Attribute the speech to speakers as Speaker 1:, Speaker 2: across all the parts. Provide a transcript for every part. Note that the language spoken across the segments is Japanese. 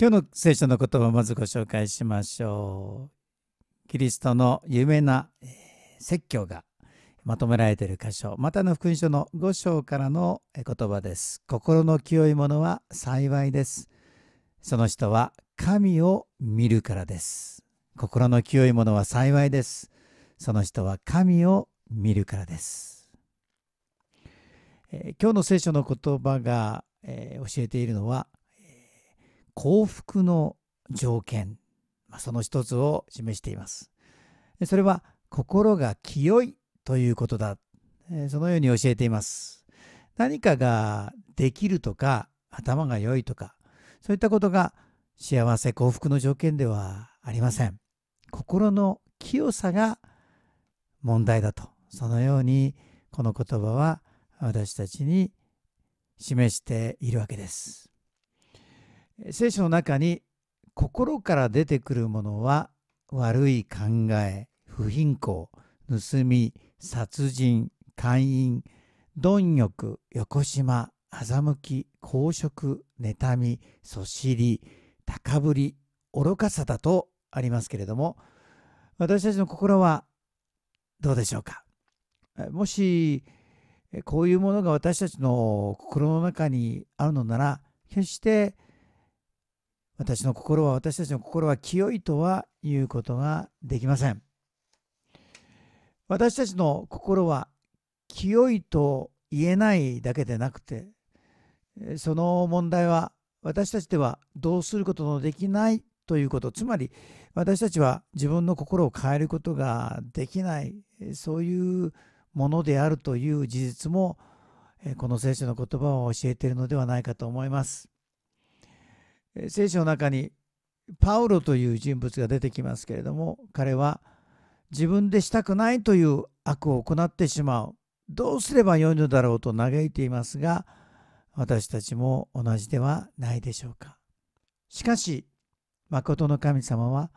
Speaker 1: 今日の聖書の言葉をまずご紹介しましょう。キリストの有名な説教がまとめられている箇所、またの福音書の5章からの言葉です。心の清いものは幸いです。その人は神を見るからです。心の清いものは幸いです。その人は神を見るからです。えー、今日の聖書の言葉が、えー、教えているのは幸福の条件、まあ、その一つを示しています。それは心が清いということだ。そのように教えています。何かができるとか、頭が良いとか、そういったことが幸せ幸福の条件ではありません。心の清さが問題だと。そのようにこの言葉は私たちに示しているわけです。聖書の中に心から出てくるものは悪い考え、不貧困、盗み、殺人、姦淫、貪欲、横島、欺き、公職、妬み、そしり、高ぶり、愚かさだとありますけれども、私たちの心はどうでしょうか。もし、こういうものが私たちの心の中にあるのなら、決して私の心は私たちの心は清いとは言うことができません私たちの心は清いと言えないだけでなくてその問題は私たちではどうすることのできないということつまり私たちは自分の心を変えることができないそういうものであるという事実もこの聖書の言葉を教えているのではないかと思います。聖書の中にパウロという人物が出てきますけれども彼は自分でしたくないという悪を行ってしまうどうすればよいのだろうと嘆いていますが私たちも同じではないでしょうかしかし誠の神様は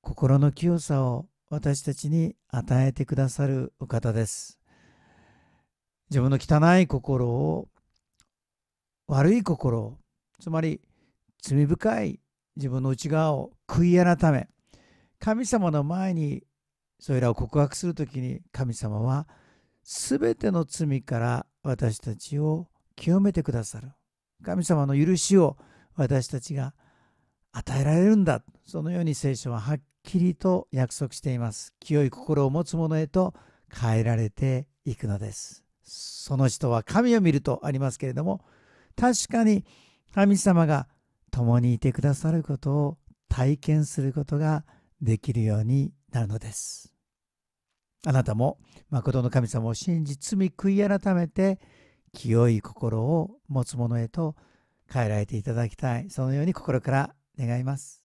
Speaker 1: 心の清さを私たちに与えてくださるお方です自分の汚い心を悪い心をつまり罪深い自分の内側を悔い改め神様の前にそれらを告白する時に神様は全ての罪から私たちを清めてくださる神様の許しを私たちが与えられるんだそのように聖書ははっきりと約束しています清い心を持つ者へと変えられていくのですその人は神を見るとありますけれども確かに神様が共にいてくださることを体験することができるようになるのです。あなたも誠の神様を信じ罪悔い改めて清い心を持つ者へと変えられていただきたいそのように心から願います。